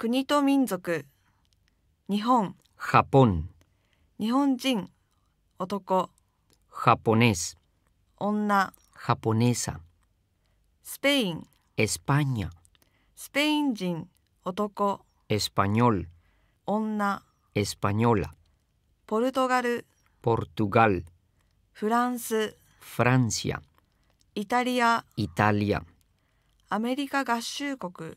国と民族日本日本日本人男ポネス。女日本人日本スペインエスパニャスペイン人男エスパニョル女エスパニョラポルトガルポルトガルフランスフランシイタリアイタリアアメリカ合衆国